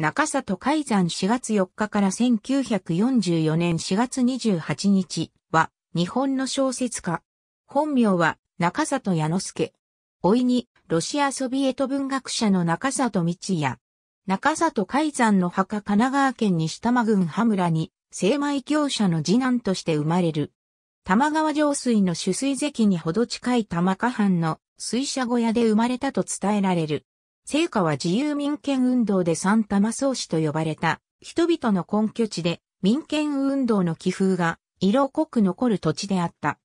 中里海山4月4日から1944年4月28日は日本の小説家。本名は中里矢之助。老いにロシアソビエト文学者の中里道也。中里海山の墓神奈川県西多摩郡羽村に精米業者の次男として生まれる。玉川上水の取水堰にほど近い玉下藩の水車小屋で生まれたと伝えられる。聖火は自由民権運動で三玉草子と呼ばれた人々の根拠地で民権運動の気風が色濃く残る土地であった。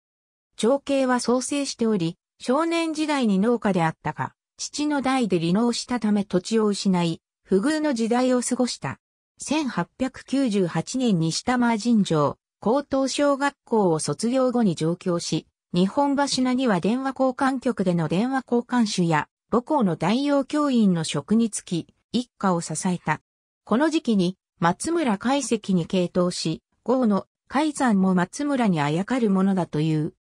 長兄は創生しており、少年時代に農家であったが、父の代で離農したため土地を失い、不遇の時代を過ごした。1898年に下間尋常、高等小学校を卒業後に上京し、日本橋名には電話交換局での電話交換手や母校の大洋教員の職につき、一家を支えた。この時期に松村海石に傾倒し、豪の海山も松村にあやかるものだという。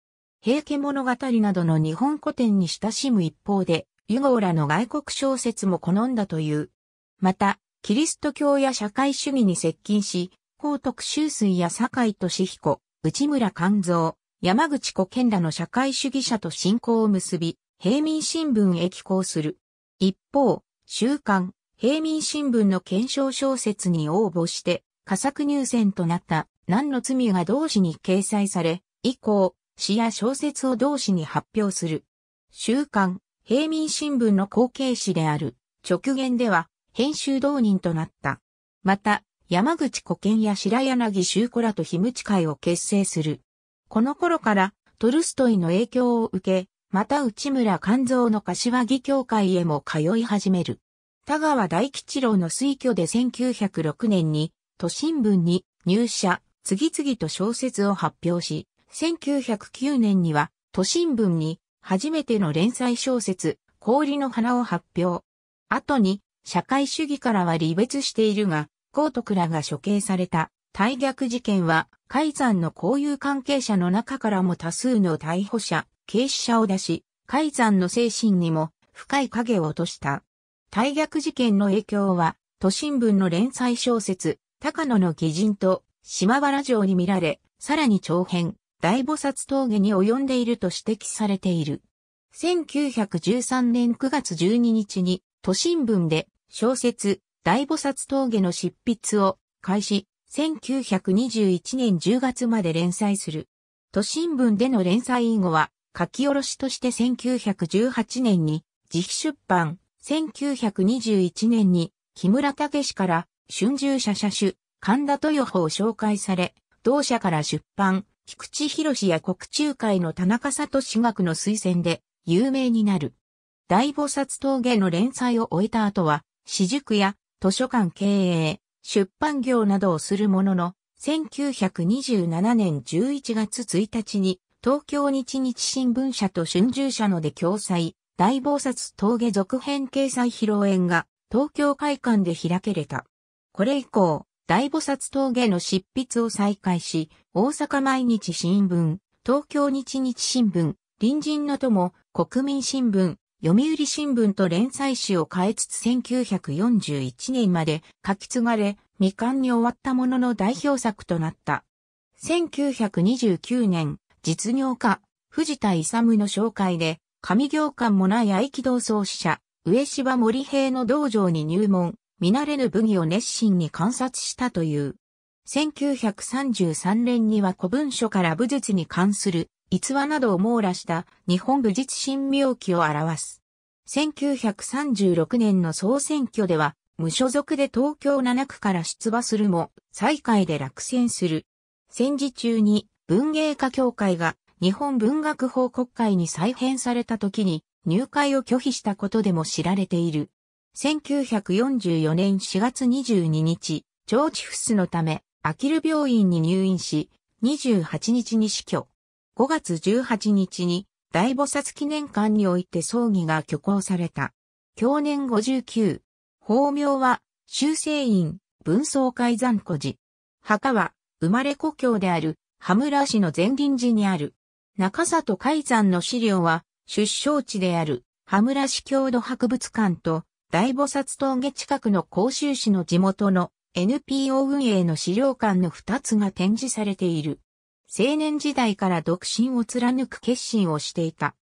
平家物語などの日本古典に親しむ一方で、ユゴーラの外国小説も好んだという。また、キリスト教や社会主義に接近し、高徳修水や坂井敏彦、内村勘蔵、山口古健らの社会主義者と信仰を結び、平民新聞へ寄稿する。一方、週刊、平民新聞の検証小説に応募して、佳作入選となった何の罪が同時に掲載され、以降、詩や小説を同時に発表する。週刊、平民新聞の後継誌である直言では編集同人となった。また、山口古賢や白柳修子らと日務地会を結成する。この頃からトルストイの影響を受け、また内村勘蔵の柏木教会へも通い始める。田川大吉郎の推挙で1906年に都新聞に入社、次々と小説を発表し、1909年には都新聞に初めての連載小説、氷の花を発表。後に社会主義からは離別しているが、高徳らが処刑された大逆事件は、海山の交友関係者の中からも多数の逮捕者、傾斜者を出し、海山の精神にも深い影を落とした。大逆事件の影響は、都心文の連載小説、高野の義人と島原城に見られ、さらに長編、大菩薩峠に及んでいると指摘されている。1913年9月12日に、都心文で小説、大菩薩峠の執筆を開始、1921年10月まで連載する。都心文での連載以後は、書き下ろしとして1918年に自費出版、1921年に木村武氏から春秋社社主、神田豊穂を紹介され、同社から出版、菊池博や国中会の田中里志学の推薦で有名になる。大菩薩峠の連載を終えた後は、私塾や図書館経営、出版業などをするものの、1927年11月1日に東京日日新聞社と春秋社ので共催、大暴殺峠続編掲載披露宴が東京会館で開けれた。これ以降、大菩薩峠の執筆を再開し、大阪毎日新聞、東京日日新聞、隣人の友、国民新聞、読売新聞と連載誌を変えつつ1941年まで書き継がれ、未完に終わったものの代表作となった。1929年、実業家、藤田勇の紹介で、上行間もない合気道創始者、上芝森平の道場に入門、見慣れぬ武技を熱心に観察したという。1933年には古文書から武術に関する逸話などを網羅した日本武術神妙記を表す。1936年の総選挙では無所属で東京7区から出馬するも、最下位で落選する。戦時中に文芸家協会が日本文学報国会に再編された時に入会を拒否したことでも知られている。1944年4月22日、腸チフスのため、アキル病院に入院し、28日に死去。5月18日に大菩薩記念館において葬儀が挙行された。去年59。法名は修正院、文宗会残古寺。墓は生まれ故郷である羽村市の前林寺にある。中里海山の資料は、出生地である、羽村市郷土博物館と、大菩薩峠近くの甲州市の地元の NPO 運営の資料館の二つが展示されている。青年時代から独身を貫く決心をしていた。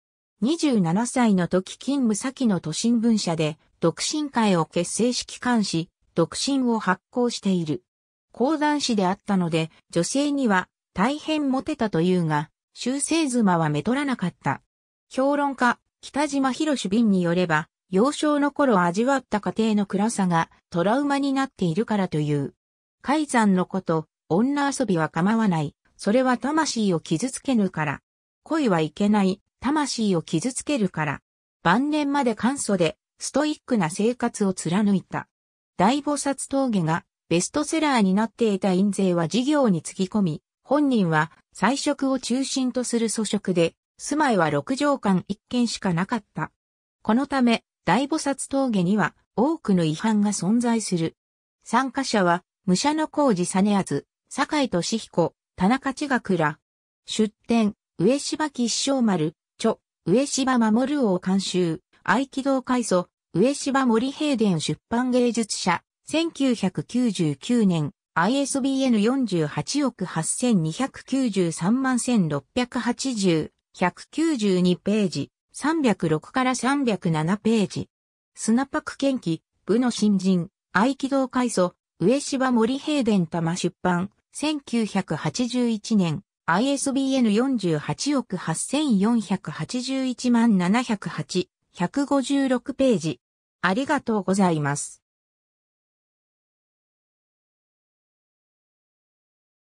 27歳の時勤務先の都心文社で独身会を結成し機関し、独身を発行している。講談師であったので、女性には大変モテたというが、修正妻はめとらなかった。評論家、北島博主便によれば、幼少の頃味わった家庭の暗さがトラウマになっているからという。海山のこと、女遊びは構わない。それは魂を傷つけぬから。恋はいけない。魂を傷つけるから。晩年まで簡素で、ストイックな生活を貫いた。大菩薩峠がベストセラーになっていた印税は事業につぎ込み、本人は菜食を中心とする素食で、住まいは六畳間一軒しかなかった。このため、大菩薩峠には多くの違反が存在する。参加者は、武者の工事実厚、坂井俊彦、田中千賀倉、出典、上芝吉祥丸、著、上芝守王監修、合気道改祖、上芝森平殿出版芸術社、1999年、ISBN48 億8293万1680、192ページ、306から307ページ。スナパク研機、部の新人、合気道改祖、上芝森平伝玉出版、1981年、ISBN48 億8481万708、156ページ。ありがとうございます。